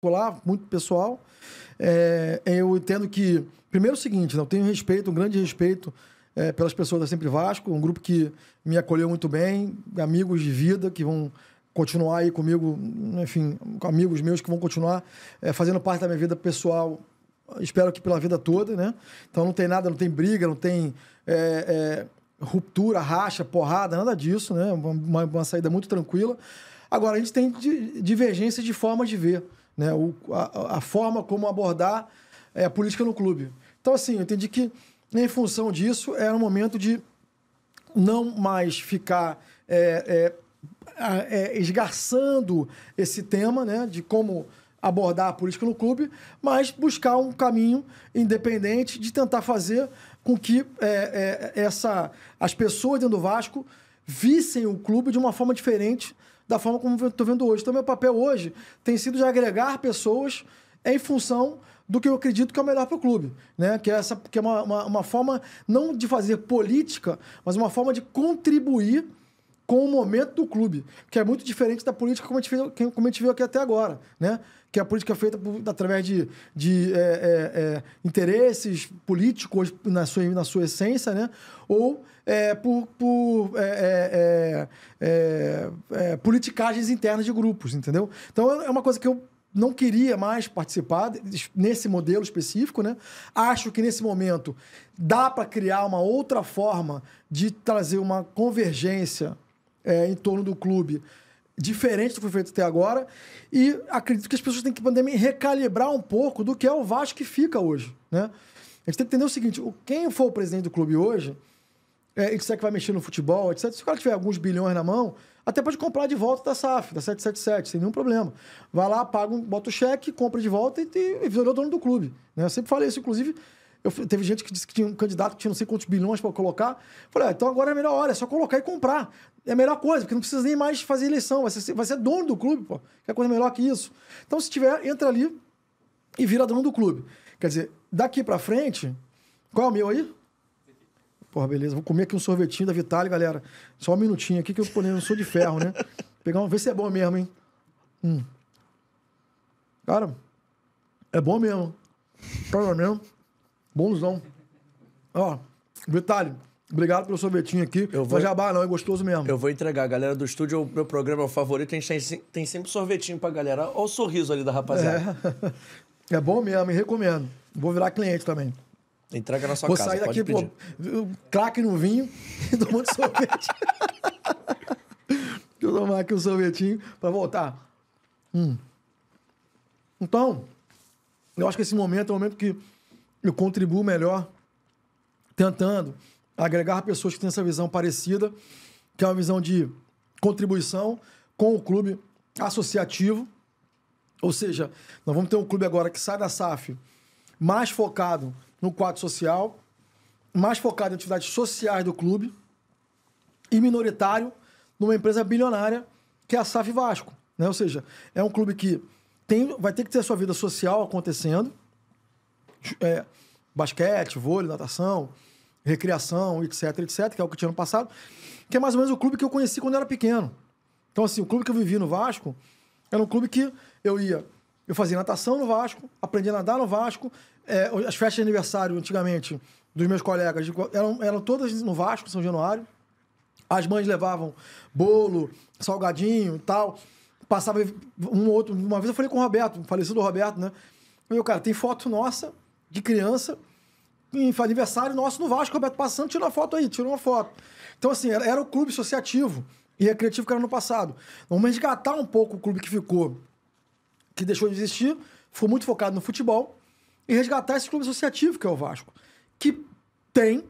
particular, muito pessoal. É, eu entendo que, primeiro é o seguinte, né, eu tenho respeito, um grande respeito é, pelas pessoas da Sempre Vasco, um grupo que me acolheu muito bem, amigos de vida que vão continuar aí comigo, enfim, amigos meus que vão continuar é, fazendo parte da minha vida pessoal, espero que pela vida toda, né? Então não tem nada, não tem briga, não tem é, é, ruptura, racha, porrada, nada disso, né? Uma, uma saída muito tranquila. Agora, a gente tem divergência de formas de ver né? O, a, a forma como abordar é, a política no clube. Então, assim, eu entendi que, em função disso, era um momento de não mais ficar é, é, é, esgarçando esse tema né, de como abordar a política no clube, mas buscar um caminho independente de tentar fazer com que é, é, essa, as pessoas dentro do Vasco vissem o clube de uma forma diferente da forma como eu estou vendo hoje. Então, meu papel hoje tem sido de agregar pessoas em função do que eu acredito que é o melhor para o clube, né? Que é, essa, que é uma, uma, uma, forma não de fazer política, mas uma forma de contribuir com o momento do clube, que é muito diferente da política como a gente, como a gente viu aqui até agora, né? Que é a política feita por, através de, de é, é, é interesses políticos na sua, na sua essência, né? Ou é, por, por é é, é, é, é, politicagens internas de grupos, entendeu? Então é uma coisa que eu não queria mais participar nesse modelo específico, né? Acho que nesse momento dá para criar uma outra forma de trazer uma convergência em torno do clube diferente do que foi feito até agora. E acredito que as pessoas têm que também recalibrar um pouco do que é o Vasco que fica hoje. Né? A gente tem que entender o seguinte: quem for o presidente do clube hoje é, e que você é que vai mexer no futebol, etc. Se o cara tiver alguns bilhões na mão, até pode comprar de volta da SAF, da 777, sem nenhum problema. Vai lá, paga, bota o cheque, compra de volta e, e, e virou dono do clube. Né? Eu sempre falei isso, inclusive. Eu, teve gente que disse que tinha um candidato que tinha não sei quantos bilhões para colocar. Falei, ah, então agora é a melhor hora, é só colocar e comprar. É a melhor coisa, porque não precisa nem mais fazer eleição, vai ser, vai ser dono do clube, pô. Que é coisa melhor que isso. Então, se tiver, entra ali e vira dono do clube. Quer dizer, daqui para frente. Qual é o meu aí? Porra, beleza, vou comer aqui um sorvetinho da Vitale, galera. Só um minutinho aqui que eu, pô, eu sou de ferro, né? Pegar um, ver se é bom mesmo, hein? Hum. Cara, é bom mesmo. Cara mesmo. Bonzão. Ó, Vitale, Obrigado pelo sorvetinho aqui. Eu vou... Não jabá, não, é gostoso mesmo. Eu vou entregar. A galera do estúdio, é o meu programa é o favorito. A gente tem, sempre sorvetinho pra galera. Olha o sorriso ali da rapaziada. É, é bom mesmo, recomendo. Vou virar cliente também. Entrega na sua Vou casa. Vou sair daqui, pô, craque no vinho e tomando sorvete. Deixa eu tomar aqui um sorvetinho para voltar. Hum. Então, eu acho que esse momento é um momento que eu contribuo melhor tentando agregar pessoas que têm essa visão parecida, que é uma visão de contribuição com o clube associativo. Ou seja, nós vamos ter um clube agora que sai da SAF mais focado no quadro social, mais focado em atividades sociais do clube e minoritário numa empresa bilionária que é a SAF Vasco. Né? Ou seja, é um clube que tem, vai ter que ter a sua vida social acontecendo, é, basquete, vôlei, natação, recreação, etc, etc, que é o que tinha no passado, que é mais ou menos o clube que eu conheci quando eu era pequeno. Então, assim, o clube que eu vivi no Vasco era um clube que eu ia eu fazia natação no Vasco, aprendi a nadar no Vasco. É, as festas de aniversário, antigamente, dos meus colegas, eram, eram todas no Vasco, São Januário. As mães levavam bolo, salgadinho e tal. Passava um ou outro. Uma vez eu falei com o Roberto, falecido Roberto, né? Eu, cara, tem foto nossa de criança, em aniversário nosso no Vasco, Roberto passando, tira uma foto aí, tirou uma foto. Então, assim, era, era o clube associativo e recreativo que era no passado. Vamos resgatar um pouco o clube que ficou que deixou de existir, foi muito focado no futebol, e resgatar esse clube associativo que é o Vasco, que tem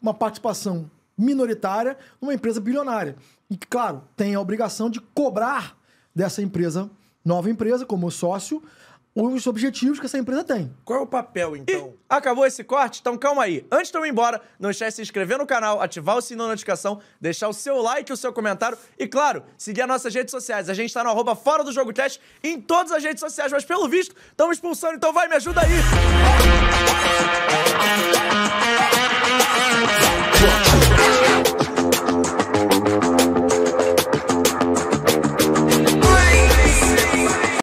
uma participação minoritária numa empresa bilionária. E que, claro, tem a obrigação de cobrar dessa empresa, nova empresa, como sócio, os objetivos que essa empresa tem. Qual é o papel, então? E acabou esse corte? Então calma aí. Antes de eu ir embora, não esquece de se inscrever no canal, ativar o sininho da notificação, deixar o seu like, o seu comentário e, claro, seguir as nossas redes sociais. A gente está no arroba fora do jogo cast em todas as redes sociais, mas pelo visto, estamos expulsando, então vai, me ajuda aí!